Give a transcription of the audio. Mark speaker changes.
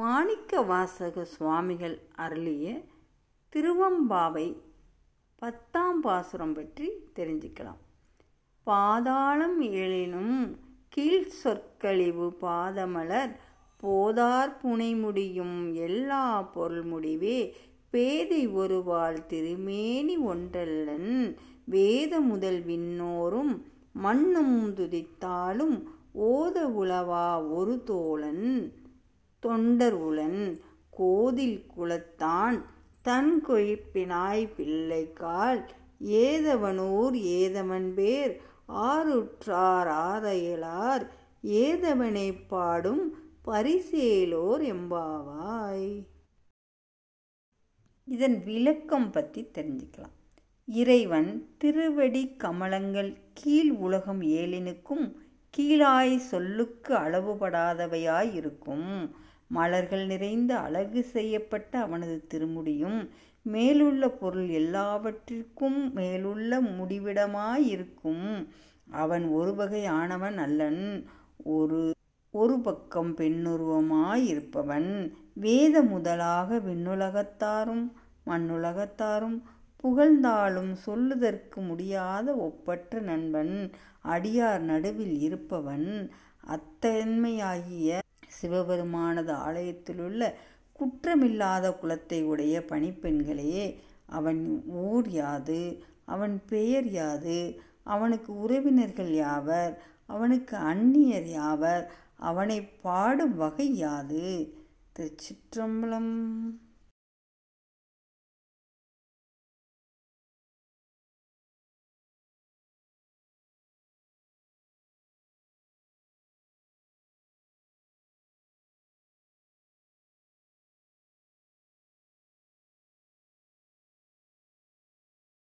Speaker 1: மாணிக்க வாசக சுவாமிகள் அருளிய திருவம்பாவை பத்தாம் பாசுரம் பற்றி தெரிஞ்சுக்கலாம் பாதாளம் எழினும் கீழ் சொற்கழிவு பாதமலர் போதார் புனை முடியும் எல்லா பொருள் முடிவே பேதை ஒருவாள் திருமேனி ஒன்றல்லன் வேத முதல் விண்ணோரும் மண்ணும் துதித்தாலும் ஓத உளவா ஒரு தோழன் தொண்டர் உளன் கோதில் குலத்தான் தன் கொயிப்பினாய் பிள்ளைக்கால் ஏதவனூர் ஏதவன் பேர் ஆருற்றார் ஆரையலார் ஏதவனை பாடும் பரிசேலோர் எம்பாவாய் இதன் விளக்கம் பற்றி தெரிஞ்சுக்கலாம் இறைவன் திருவடி கமலங்கள் கீழ் உலகம் ஏழினுக்கும் கீழாய் சொல்லுக்கு அளவுபடாதவையாயிருக்கும் மலர்கள் நிறைந்த அழகு செய்யப்பட்ட அவனது திருமுடியும் மேலுள்ள பொருள் எல்லாவற்றிற்கும் மேலுள்ள முடிவிடமாயிருக்கும் அவன் ஒரு வகை ஆனவன் அல்லன் ஒரு ஒரு பக்கம் பெண்ணுருவமாயிருப்பவன் வேத முதலாக விண்ணுலகத்தாரும் மண்ணுலகத்தாரும் புகழ்ந்தாலும் சொல்லுதற்கு முடியாத ஒப்பற்ற நண்பன் அடியார் நடுவில் இருப்பவன் அத்தன்மையாகிய சிவபெருமானது ஆலயத்திலுள்ள குற்றமில்லாத குலத்தை உடைய பணிப்பெண்களே அவன் ஊர் யாது அவன் பெயர் யாது அவனுக்கு உறவினர்கள் யாவர் அவனுக்கு அந்நியர் யாவர் அவனை பாடும் வகை யாது திருச்சிற்றம்பலம்